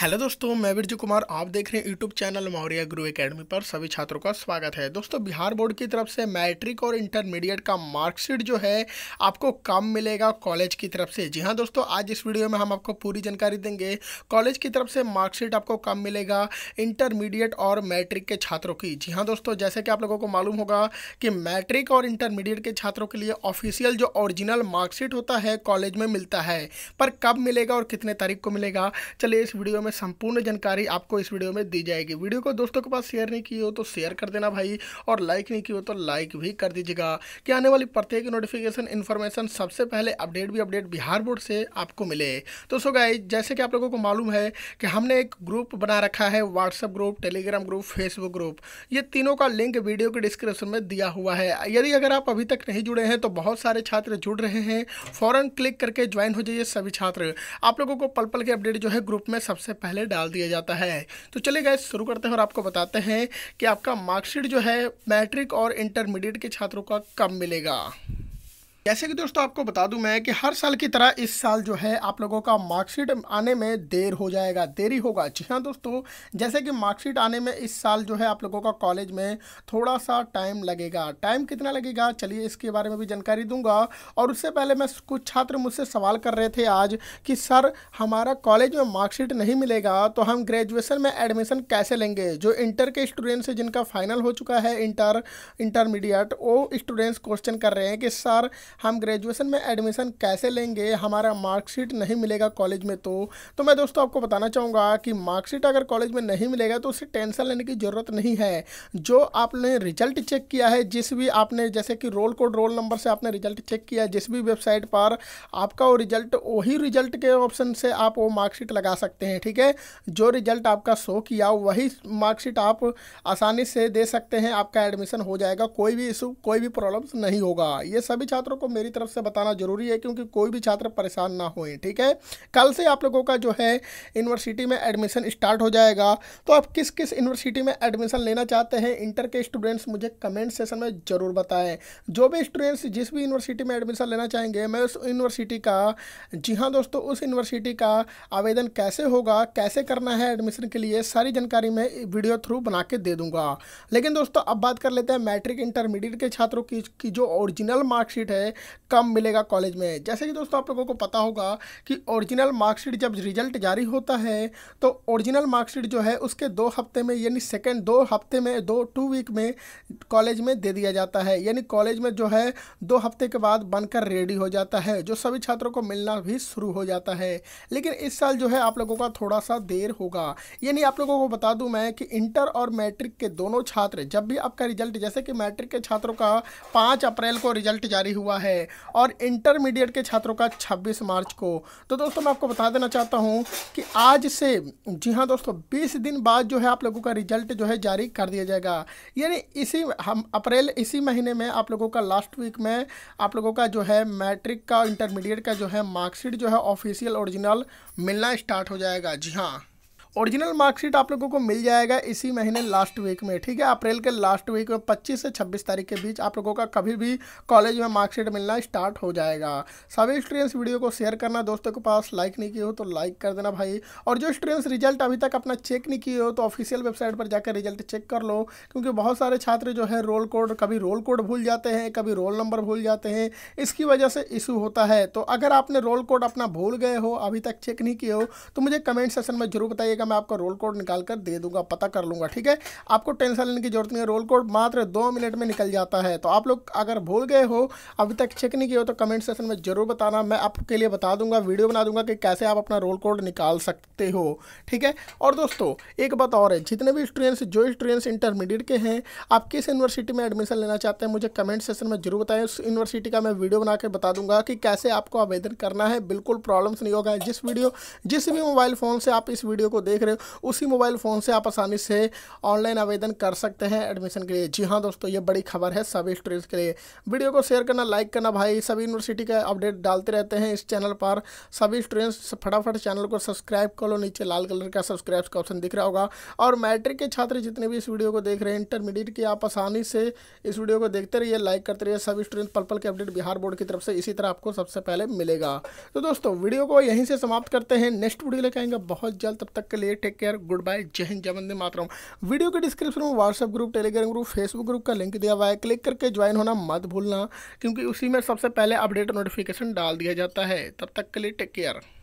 hello दोस्तों मैं विरजु कुमार आप देख रहे हैं यूट्यूब चैनल मौर्य गुरु एकेडमी पर सभी छात्रों का स्वागत है दोस्तों बिहार बोर्ड की तरफ से मैट्रिक और इंटरमीडिएट का मार्कशीट जो है आपको कम मिलेगा कॉलेज की तरफ से जी हाँ दोस्तों आज इस वीडियो में हम आपको पूरी जानकारी देंगे कॉलेज की तरफ से मार्कशीट आपको कम मिलेगा इंटरमीडिएट और मैट्रिक के छात्रों की जी हाँ दोस्तों जैसे कि आप लोगों को मालूम होगा कि मैट्रिक और इंटरमीडिएट के छात्रों के लिए ऑफिशियल जो ओरिजिनल मार्कशीट होता है कॉलेज में मिलता है पर कब मिलेगा और कितने तारीख को मिलेगा चलिए इस वीडियो में में संपूर्ण जानकारी आपको इस वीडियो में दी जाएगी वीडियो को दोस्तों के पास शेयर नहीं की हो तो शेयर कर देना भाई और लाइक नहीं की हो तो लाइक भी कर दीजिएगा कि आने वाली प्रत्येक नोटिफिकेशन इन्फॉर्मेशन सबसे पहले अपडेट भी अपडेट बिहार बोर्ड से आपको मिले तो सो गाय जैसे कि आप लोगों को मालूम है कि हमने एक ग्रुप बना रखा है WhatsApp group Telegram group Facebook group ये तीनों का लिंक वीडियो के डिस्क्रिप्शन में दिया हुआ है यदि अगर आप अभी तक नहीं जुड़े हैं तो बहुत सारे छात्र जुड़ रहे हैं फ़ौरन क्लिक करके ज्वाइन हो जाइए सभी छात्र आप लोगों को पल पल के अपडेट जो है ग्रुप में सबसे पहले डाल दिया जाता है तो चले गए शुरू करते हैं और आपको बताते हैं कि आपका मार्कशीट जो है मैट्रिक और इंटरमीडिएट के छात्रों का कम मिलेगा जैसे कि दोस्तों आपको बता दूं मैं कि हर साल की तरह इस साल जो है आप लोगों का मार्कशीट आने में देर हो जाएगा देरी होगा जी हाँ दोस्तों जैसे कि मार्कशीट आने में इस साल जो है आप लोगों का कॉलेज में थोड़ा सा टाइम लगेगा टाइम कितना लगेगा चलिए इसके बारे में भी जानकारी दूंगा और उससे पहले मैं कुछ छात्र मुझसे सवाल कर रहे थे आज कि सर हमारा कॉलेज में मार्कशीट नहीं मिलेगा तो हम ग्रेजुएसन में एडमिशन कैसे लेंगे जो इंटर के स्टूडेंट्स हैं जिनका फाइनल हो चुका है इंटर इंटरमीडिएट वो स्टूडेंट्स क्वेश्चन कर रहे हैं कि सर हम ग्रेजुएशन में एडमिशन कैसे लेंगे हमारा मार्कशीट नहीं मिलेगा कॉलेज में तो तो मैं दोस्तों आपको बताना चाहूँगा कि मार्कशीट अगर कॉलेज में नहीं मिलेगा तो उसे टेंशन लेने की ज़रूरत नहीं है जो आपने रिजल्ट चेक किया है जिस भी आपने जैसे कि रोल कोड रोल नंबर से आपने रिजल्ट चेक किया जिस भी वेबसाइट पर आपका वो रिजल्ट वही रिजल्ट के ऑप्शन से आप वो मार्कशीट लगा सकते हैं ठीक है जो रिजल्ट आपका शो किया वही मार्कशीट आप आसानी से दे सकते हैं आपका एडमिशन हो जाएगा कोई भी इशू कोई भी प्रॉब्लम्स नहीं होगा ये सभी छात्रों को मेरी तरफ से बताना जरूरी है क्योंकि कोई भी छात्र परेशान ना हो ठीक है कल से आप लोगों का जो है यूनिवर्सिटी में एडमिशन स्टार्ट हो जाएगा तो आप किस किस यूनिवर्सिटी में एडमिशन लेना चाहते हैं इंटर के स्टूडेंट्स मुझे कमेंट सेशन में ज़रूर बताएं जो भी स्टूडेंट्स जिस भी यूनिवर्सिटी में एडमिशन लेना चाहेंगे मैं उस यूनिवर्सिटी का जी हाँ दोस्तों उस यूनिवर्सिटी का आवेदन कैसे होगा कैसे करना है एडमिशन के लिए सारी जानकारी मैं वीडियो थ्रू बना के दे दूंगा लेकिन दोस्तों अब बात कर लेते हैं मैट्रिक इंटरमीडिएट के छात्रों की, की जो ओरिजिनल मार्कशीट है कम मिलेगा कॉलेज में जैसे कि दोस्तों आप लोगों को पता होगा कि ओरिजिनल मार्कशीट जब रिजल्ट जारी होता है तो ओरिजिनल मार्कशीट जो है उसके दो हफ्ते में यानी सेकेंड दो हफ्ते में दो टू वीक में कॉलेज में दे दिया जाता है यानी कॉलेज में जो है दो हफ्ते के बाद बनकर रेडी हो जाता है जो सभी छात्रों को मिलना भी शुरू हो जाता है लेकिन इस साल जो है आप लोगों का थोड़ा सा देर होगा यानी आप लोगों को बता दूं मैं कि इंटर और मैट्रिक के दोनों छात्र जब भी आपका रिजल्ट जैसे कि मैट्रिक के छात्रों का पाँच अप्रैल को रिजल्ट जारी हुआ है और इंटरमीडिएट के छात्रों का 26 मार्च को तो दोस्तों मैं आपको बता देना चाहता हूँ कि आज से जी हाँ दोस्तों 20 दिन बाद जो है आप लोगों का रिजल्ट जो है जारी कर दिया जाएगा यानी इसी हम अप्रैल इसी महीने में आप लोगों का लास्ट वीक में आप लोगों का जो है मैट्रिक का इंटरमीडिएट का जो है मार्कशीट जो है ऑफिशियल ओरिजिनल मिलना स्टार्ट हो जाएगा जी हाँ ओरिजिनल मार्कशीट आप लोगों को मिल जाएगा इसी महीने लास्ट वीक में ठीक है अप्रैल के लास्ट वीक में पच्चीस से छब्बीस तारीख के बीच आप लोगों का कभी भी कॉलेज में मार्कशीट मिलना स्टार्ट हो जाएगा सभी स्टूडेंट्स वीडियो को शेयर करना दोस्तों के पास लाइक नहीं किए हो तो लाइक कर देना भाई और जो स्टूडेंट्स रिजल्ट अभी तक अपना चेक नहीं किए हो तो ऑफिशियल वेबसाइट पर जाकर रिजल्ट चेक कर लो क्योंकि बहुत सारे छात्र जो है रोल कोड कभी रोल कोड भूल जाते हैं कभी रोल नंबर भूल जाते हैं इसकी वजह से इशू होता है तो अगर आपने रोल कोड अपना भूल गए हो अभी तक चेक नहीं किए हो तो मुझे कमेंट सेशन में जरूर बताइएगा रहेगा मैं आपका रोल कोड निकाल कर दे दूंगा पता कर लूँगा ठीक है आपको टेंशन लेने की जरूरत नहीं है रोल कोड मात्र दो मिनट में निकल जाता है तो आप लोग अगर भूल गए हो अभी तक चेक नहीं किया हो तो कमेंट सेक्शन में ज़रूर बताना मैं आपके लिए बता दूंगा वीडियो बना दूंगा कि कैसे आप अपना रोल कोड निकाल सकते हो ठीक है और दोस्तों एक बात और है जितने भी स्टूडेंट्स जो स्टूडेंट्स इंटरमीडिएट के हैं आप किस यूनिवर्सिटी में एडमिशन लेना चाहते हैं मुझे कमेंट सेक्शन में जरूर बताएं उस यूनिवर्सिटी का मैं वीडियो बना बता दूंगा कि कैसे आपको आवेदन करना है बिल्कुल प्रॉब्लम्स नहीं होगा जिस वीडियो जिस भी मोबाइल फ़ोन से आप इस वीडियो को देख रहे हो उसी मोबाइल फ़ोन से आप आसानी से ऑनलाइन आवेदन कर सकते हैं एडमिशन के लिए जी हाँ दोस्तों ये बड़ी खबर है सभी स्टूडेंट्स के लिए वीडियो को शेयर करना लाइक करना भाई सभी यूनिवर्सिटी का अपडेट डालते रहते हैं इस चैनल पर सभी स्टूडेंट्स फटाफट चैनल को सब्सक्राइब कर लो नीचे लाल कलर का सब्सक्राइब का ऑप्शन दिख रहा होगा और मैट्रिक के छात्र जितने भी इस वीडियो को देख रहे हैं इंटरमीडिएट की आप आसानी से इस वीडियो को देखते रहिए लाइक करते रहिए सभी स्टूडेंट पल पल के अपडेट बिहार बोर्ड की तरफ से इसी तरह आपको सबसे पहले मिलेगा तो दोस्तों वीडियो को यहीं से समाप्त करते हैं नेक्स्ट वीडियो लेके आएंगे बहुत जल्द तब तक के लिए take care good bye Jai Hind Jai Vande Mataram video के डिस्क्रिप्शन में WhatsApp group Telegram group Facebook group का लिंक दिया हुआ है क्लिक करके ज्वाइन होना मत भूलना क्योंकि उसी में सबसे पहले अपडेट नोटिफिकेशन डाल दिया जाता है तब तक के लिए टेक केयर